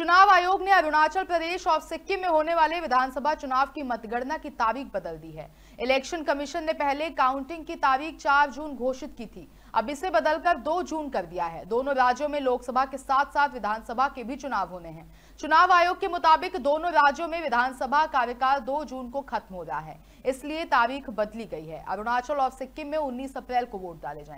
चुनाव आयोग ने अरुणाचल प्रदेश और सिक्किम में होने वाले विधानसभा चुनाव की मतगणना की तारीख बदल दी है इलेक्शन कमीशन ने पहले काउंटिंग की तारीख 4 जून घोषित की थी अब इसे बदलकर 2 जून कर दिया है दोनों राज्यों में लोकसभा के साथ साथ विधानसभा के भी चुनाव होने हैं चुनाव आयोग के मुताबिक दोनों राज्यों में विधानसभा कार्यकाल दो जून को खत्म हो रहा है इसलिए तारीख बदली गई है अरुणाचल और सिक्किम में उन्नीस अप्रैल को वोट डाले